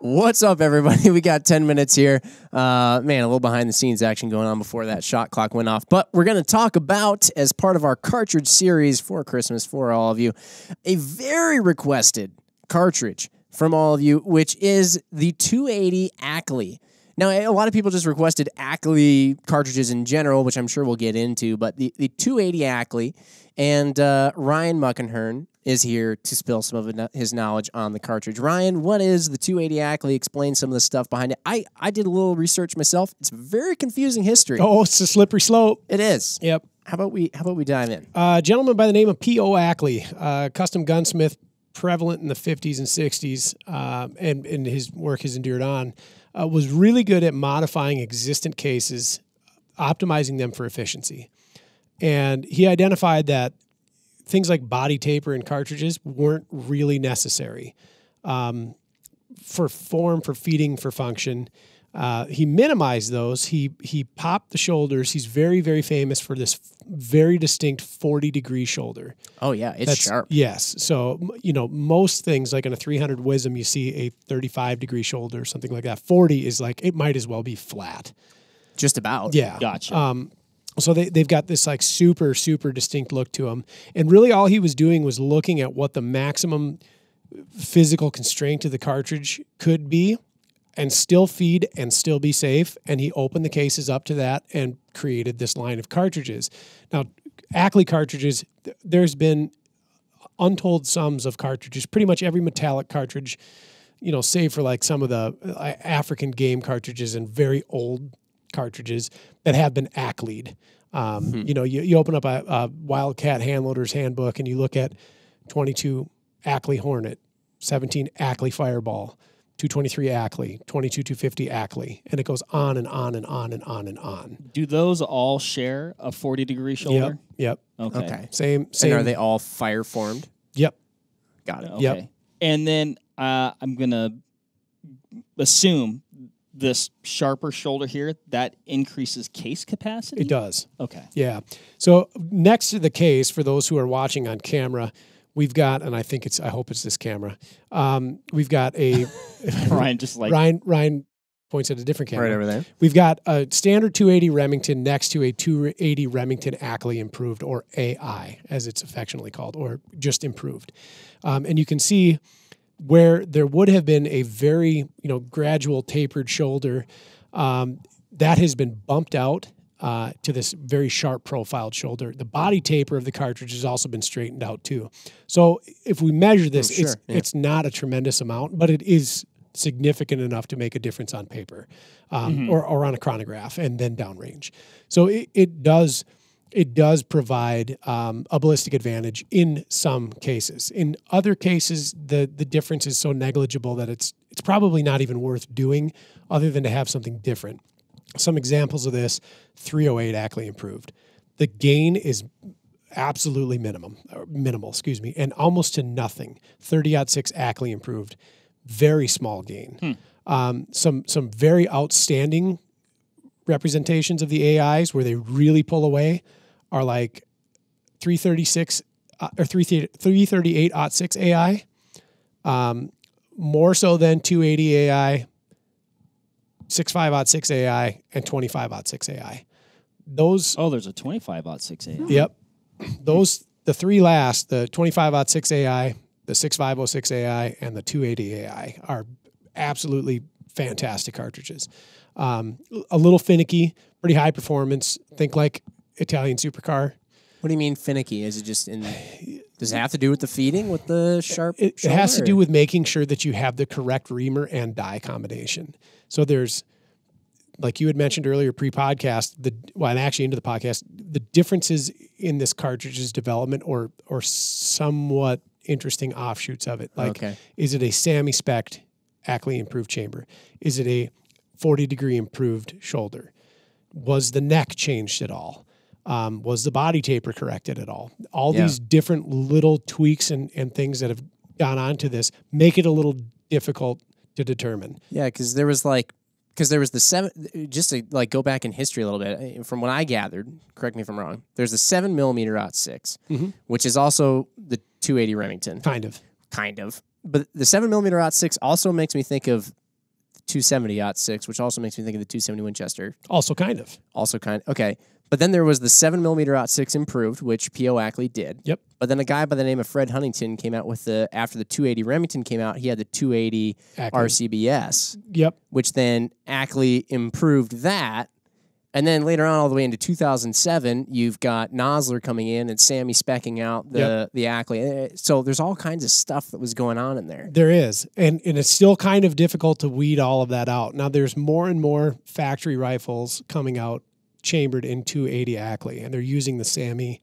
What's up, everybody? We got 10 minutes here. Uh, man, a little behind the scenes action going on before that shot clock went off. But we're going to talk about, as part of our cartridge series for Christmas for all of you, a very requested cartridge from all of you, which is the 280 Ackley. Now, a lot of people just requested Ackley cartridges in general, which I'm sure we'll get into, but the, the 280 Ackley and uh, Ryan Muckenhern is here to spill some of his knowledge on the cartridge. Ryan, what is the 280 Ackley? Explain some of the stuff behind it. I, I did a little research myself. It's very confusing history. Oh, it's a slippery slope. It is. Yep. How about we How about we dive in? Uh, a gentleman by the name of P.O. Ackley, uh, custom gunsmith, prevalent in the 50s and 60s, uh, and and his work has endured on uh, was really good at modifying existent cases, optimizing them for efficiency. And he identified that things like body taper and cartridges weren't really necessary um, for form, for feeding, for function. Uh, he minimized those. He he popped the shoulders. He's very very famous for this very distinct forty degree shoulder. Oh yeah, it's That's, sharp. Yes. So you know most things like in a three hundred wisdom you see a thirty five degree shoulder or something like that. Forty is like it might as well be flat. Just about. Yeah. Gotcha. Um, so they, they've got this like super super distinct look to them, and really all he was doing was looking at what the maximum physical constraint of the cartridge could be and still feed and still be safe. And he opened the cases up to that and created this line of cartridges. Now, Ackley cartridges, there's been untold sums of cartridges, pretty much every metallic cartridge, you know, save for like some of the uh, African game cartridges and very old cartridges that have been Ackleyed. Um, mm-hmm. You know, you, you open up a, a Wildcat Handloader's Handbook and you look at 22 Ackley Hornet, 17 Ackley Fireball. 223 Ackley, 22250 Ackley, and it goes on and on and on and on and on. Do those all share a 40 degree shoulder? Yep. yep. Okay. okay. Same, same. And are they all fire formed? Yep. Got it. Okay. Yep. And then uh, I'm going to assume this sharper shoulder here that increases case capacity. It does. Okay. Yeah. So next to the case, for those who are watching on camera, we've got, and I think it's, I hope it's this camera. Um, we've got a Ryan just like Ryan Ryan points at a different camera right over there. We've got a standard 280 Remington next to a 280 Remington Ackley Improved, or AI as it's affectionately called, or just improved, um, and you can see where there would have been a very you know gradual tapered shoulder. Um, that has been bumped out uh, to this very sharp profiled shoulder. The body taper of the cartridge has also been straightened out too. So if we measure this, oh, sure, it's yeah. it's not a tremendous amount, but it is significant enough to make a difference on paper um, mm-hmm. or, or on a chronograph and then downrange. So it, it does it does provide um, a ballistic advantage in some cases. In other cases, the the difference is so negligible that it's it's probably not even worth doing, other than to have something different. Some examples of this 308 Ackley improved. The gain is absolutely minimum, minimal, excuse me, and almost to nothing. 30 6 Ackley improved, very small gain. Hmm. Um, some some very outstanding representations of the AIs where they really pull away are like 336 uh, or 338 OT6 AI, um, more so than 280 AI, six five out six AI and twenty five out six AI. Those oh, there's a twenty five out six AI. Hmm. Yep, those the three last the twenty five out six AI, the six five oh six AI, and the two eighty AI are absolutely fantastic cartridges. Um, a little finicky, pretty high performance. Think like Italian supercar. What do you mean finicky? Is it just in? Does it have to do with the feeding with the sharp? It, it has to do with making sure that you have the correct reamer and die combination. So there's, like you had mentioned earlier pre-podcast, the well, and actually into the podcast, the differences in this cartridge's development or or somewhat interesting offshoots of it. Like, okay. is it a Sammy spec Ackley improved chamber? Is it a 40 degree improved shoulder? Was the neck changed at all? Um, was the body taper corrected at all? All yeah. these different little tweaks and, and things that have gone on to this make it a little difficult to determine. Yeah, because there was like, because there was the seven, just to like go back in history a little bit, eh, from what I gathered, correct me if I'm wrong, there's the seven millimeter out 6 mm -hmm. which is also the 280 Remington. Kind of. Kind of. But the seven millimeter out 6 also makes me think of 270 six, which also makes me think of the 270 Winchester. Also, kind of. Also, kind. Of, okay, but then there was the seven millimeter six improved, which P.O. Ackley did. Yep. But then a guy by the name of Fred Huntington came out with the after the 280 Remington came out, he had the 280 Ackley. RCBS. Yep. Which then Ackley improved that and then later on, all the way into 2007, you've got Nosler coming in and Sammy specking out the yep. the Ackley. Eh, eh, so there's all kinds of stuff that was going on in there. There is, and and it's still kind of difficult to weed all of that out. Now there's more and more factory rifles coming out chambered in 280 Ackley, and they're using the Sammy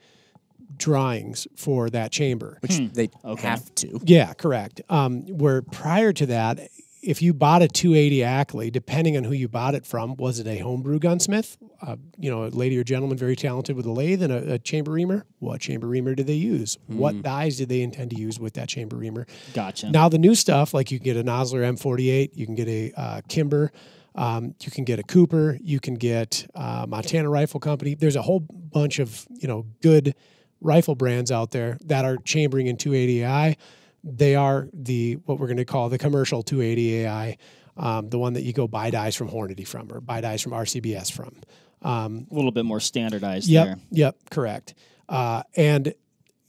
drawings for that chamber, which hmm. they okay. have to. Yeah, correct. Um, where prior to that, if you bought a 280 Ackley, depending on who you bought it from, was it a homebrew gunsmith, uh, you know, a lady or gentleman very talented with a lathe and a, a chamber reamer? What chamber reamer did they use? Mm. What hmm. dies did they intend to use with that chamber reamer? Gotcha. Now the new stuff, like you can get a Nosler M48, you can get a uh, Kimber. Um, you can get a Cooper, you can get uh, Montana Rifle Company. There's a whole bunch of you know good rifle brands out there that are chambering in 280i they are the what we're going to call the commercial 280 AI, um, the one that you go buy dies from Hornady from or buy dies from RCBS from. Um, a little bit more standardized. Yep. There. Yep. Correct. Uh, and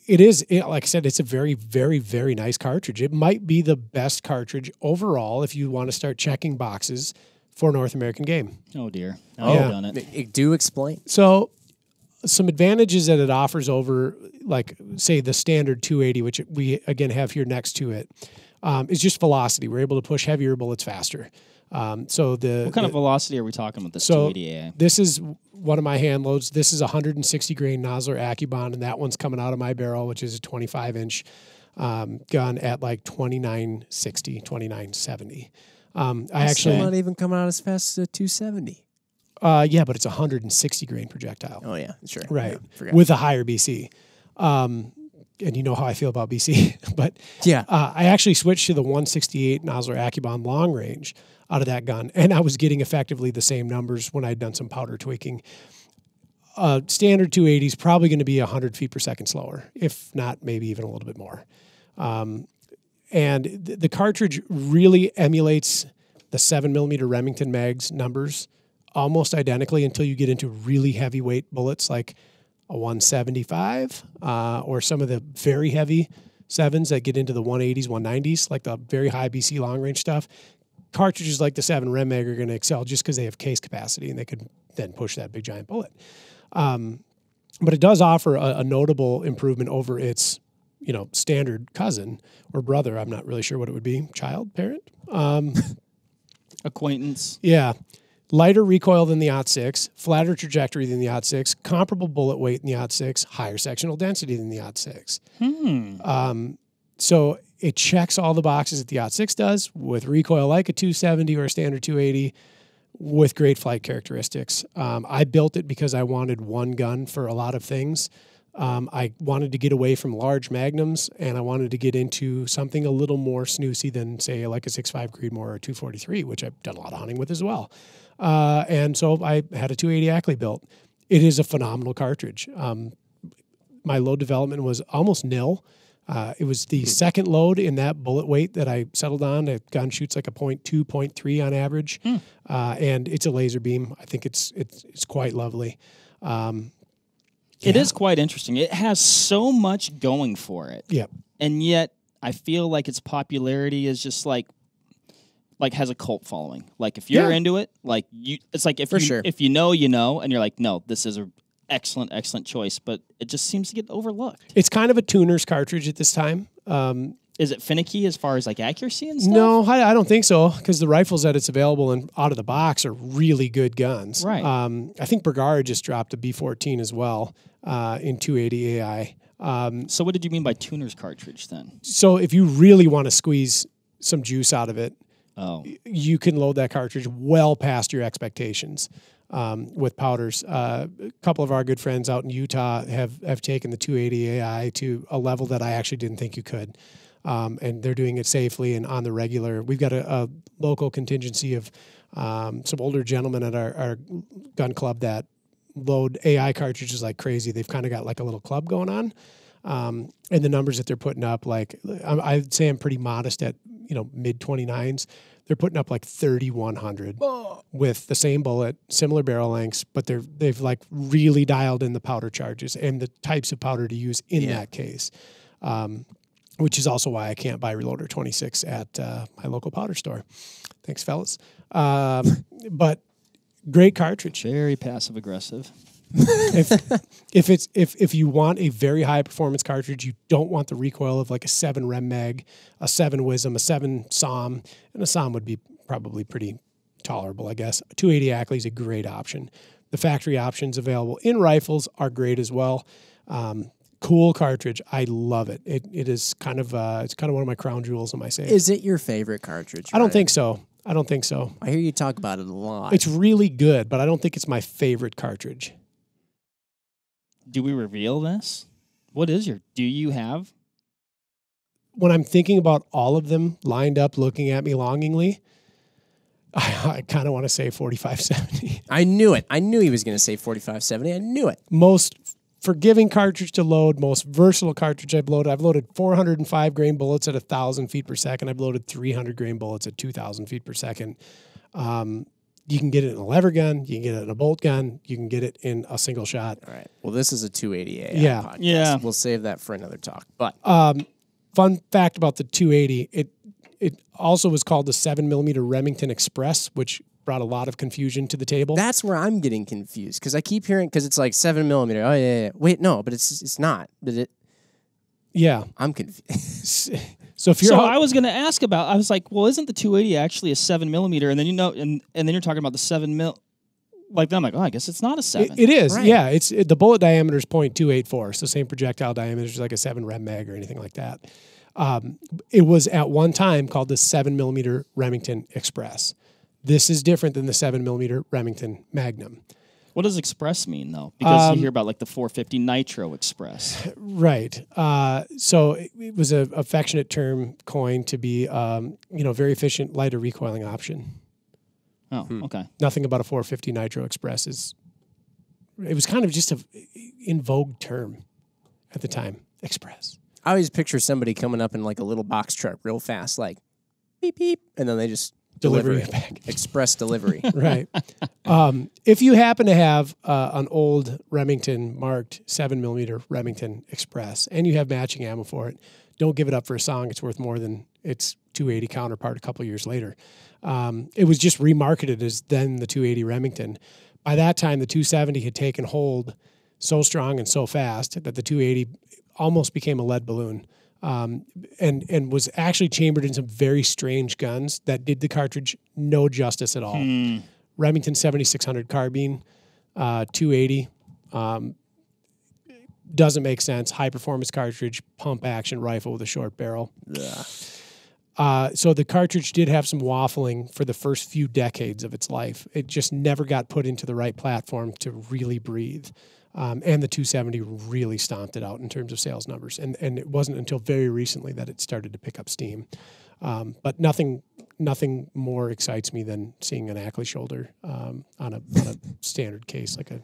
it is like I said, it's a very, very, very nice cartridge. It might be the best cartridge overall if you want to start checking boxes for North American game. Oh dear, oh, yeah. done it. Do explain. So some advantages that it offers over, like, say, the standard 280, which we again have here next to it, um, is just velocity. We're able to push heavier bullets faster. Um, so the what kind the, of velocity are we talking about? This so 280A? this is one of my hand loads. This is 160 grain Nosler Acubon, and that one's coming out of my barrel, which is a 25 inch um, gun at like 2960, 2970. Um, I actually not even coming out as fast as a 270. Uh, yeah, but it's a 160 grain projectile. Oh yeah, sure. Right, yeah, with a higher BC. Um, and you know how I feel about BC, but yeah, uh, I actually switched to the 168 Nosler Acubon long range out of that gun, and I was getting effectively the same numbers when I'd done some powder tweaking. Uh, standard 280 is probably going to be 100 feet per second slower, if not maybe even a little bit more. Um, and th the cartridge really emulates the seven millimeter Remington mags numbers almost identically until you get into really heavyweight bullets like a 175 uh, or some of the very heavy sevens that get into the 180s, 190s, like the very high BC long range stuff. Cartridges like the seven Remag are going to excel just because they have case capacity and they could then push that big giant bullet. Um, but it does offer a, a, notable improvement over its, you know, standard cousin or brother. I'm not really sure what it would be. Child, parent, um, acquaintance. Yeah, lighter recoil than the OT6, flatter trajectory than the OT6, comparable bullet weight than the OT6, higher sectional density than the OT6. Hmm. Um, so it checks all the boxes that the OT6 does with recoil like a 270 or a standard 280 with great flight characteristics. Um, I built it because I wanted one gun for a lot of things. Um, I wanted to get away from large magnums and I wanted to get into something a little more snoozy than, say, like a 6.5 Creedmoor or a 243, which I've done a lot of hunting with as well. Uh, and so I had a 280 Ackley built. It is a phenomenal cartridge. Um, my load development was almost nil. Uh, it was the hmm. second load in that bullet weight that I settled on. That gun shoots like a 0.2, 0.3 on average, mm. uh, and it's a laser beam. I think it's it's it's quite lovely. Um, yeah. It is quite interesting. It has so much going for it. Yep. And yet, I feel like its popularity is just like like has a cult following. Like if you're yeah. into it, like you, it's like if For you, sure. if you know, you know, and you're like, no, this is a excellent, excellent choice, but it just seems to get overlooked. It's kind of a tuner's cartridge at this time. Um, is it finicky as far as like accuracy and stuff? No, I, I don't think so because the rifles that it's available and out of the box are really good guns. Right. Um, I think Bergara just dropped a B14 as well uh, in 280 AI. Um, so what did you mean by tuner's cartridge then? So if you really want to squeeze some juice out of it, oh. you can load that cartridge well past your expectations um, with powders. Uh, a couple of our good friends out in Utah have have taken the 280 AI to a level that I actually didn't think you could. Um, and they're doing it safely and on the regular. We've got a, a local contingency of um, some older gentlemen at our, our gun club that load AI cartridges like crazy. They've kind of got like a little club going on. Um, and the numbers that they're putting up. Like I, I'd say I'm pretty modest at you know mid 29s they're putting up like 3100 with the same bullet similar barrel lengths but they're they've like really dialed in the powder charges and the types of powder to use in yeah. that case um, which is also why i can't buy reloader 26 at uh, my local powder store thanks fellas um, but great cartridge very passive aggressive if if it's if if you want a very high performance cartridge, you don't want the recoil of like a seven Rem mag, a seven Wisdom, a seven Som, and a Som would be probably pretty tolerable, I guess. 280 Ackley is a great option. The factory options available in rifles are great as well. Um, cool cartridge. I love it. It it is kind of uh, it's kind of one of my crown jewels in my safe. Is it your favorite cartridge? I don't think so. I don't think so. I hear you talk about it a lot. It's really good, but I don't think it's my favorite cartridge do we reveal this? What is your do you have? When I'm thinking about all of them lined up looking at me longingly, I, I kind of want to say 4570. I knew it. I knew he was going to say 4570. I knew it. Most forgiving cartridge to load, most versatile cartridge I've loaded. I've loaded 405 grain bullets at 1,000 feet per second. I've loaded 300 grain bullets at 2,000 feet per second. Um, you can get it in a lever gun, you can get it in a bolt gun, you can get it in a single shot. All right. Well, this is a 280 yeah. Podcast. Yeah. We'll save that for another talk. But um, fun fact about the 280, it it also was called the seven millimeter Remington Express, which brought a lot of confusion to the table. That's where I'm getting confused because I keep hearing because it's like seven millimeter. Oh yeah, yeah, wait, no, but it's it's not. Did it. Yeah, I'm confused. So if you're, so I was going to ask about. I was like, well, isn't the 280 actually a seven millimeter? And then you know, and and then you're talking about the seven mil. Like then I'm like, oh, I guess it's not a seven. it, it is, right. yeah. It's it, the bullet diameter is 0.284, so same projectile diameter as like a seven rem mag or anything like that. Um, it was at one time called the seven millimeter Remington Express. This is different than the seven millimeter Remington Magnum. What does Express mean though? Because um, you hear about like the 450 Nitro Express. Right. Uh, so it, it was an affectionate term coined to be um, you know very efficient lighter recoiling option. Oh, hmm. okay. Nothing about a 450 Nitro Express is. It was kind of just a in vogue term at the time. Express. I always picture somebody coming up in like a little box truck, real fast, like beep beep, and then they just delivery, delivery. Express delivery. right. Um, if you happen to have uh, an old Remington marked seven millimeter Remington Express and you have matching ammo for it, don't give it up for a song. It's worth more than its 280 counterpart a couple years later. Um, it was just remarketed as then the 280 Remington. By that time, the 270 had taken hold so strong and so fast that the 280 almost became a lead balloon um, and and was actually chambered in some very strange guns that did the cartridge no justice at all. Hmm. Remington 7600 carbine, uh, 280, um, doesn't make sense. High performance cartridge, pump action rifle with a short barrel. Yeah. Uh, so the cartridge did have some waffling for the first few decades of its life. It just never got put into the right platform to really breathe. Um, and the 270 really stomped it out in terms of sales numbers. And and it wasn't until very recently that it started to pick up steam. Um, but nothing nothing more excites me than seeing an Ackley shoulder um, on, a, on a standard case like a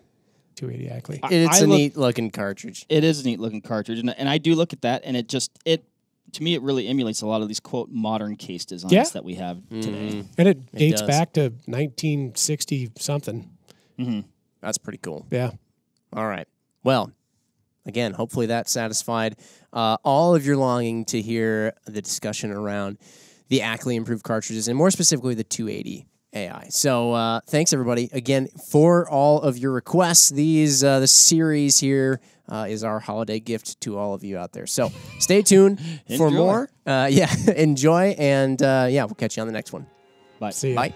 280 Ackley. It's I, I a look, neat looking cartridge. It is a neat looking cartridge, and and I do look at that, and it just it to me, it really emulates a lot of these quote modern case designs yeah. that we have mm-hmm. today. And it dates back to 1960 something. Mm-hmm. That's pretty cool. Yeah. All right. Well, again, hopefully that satisfied uh, all of your longing to hear the discussion around the Ackley improved cartridges and more specifically the 280 AI. So uh, thanks everybody again for all of your requests. These uh, the series here uh, is our holiday gift to all of you out there. So stay tuned for more. Uh, yeah, enjoy and uh, yeah, we'll catch you on the next one. Bye. See you. Bye.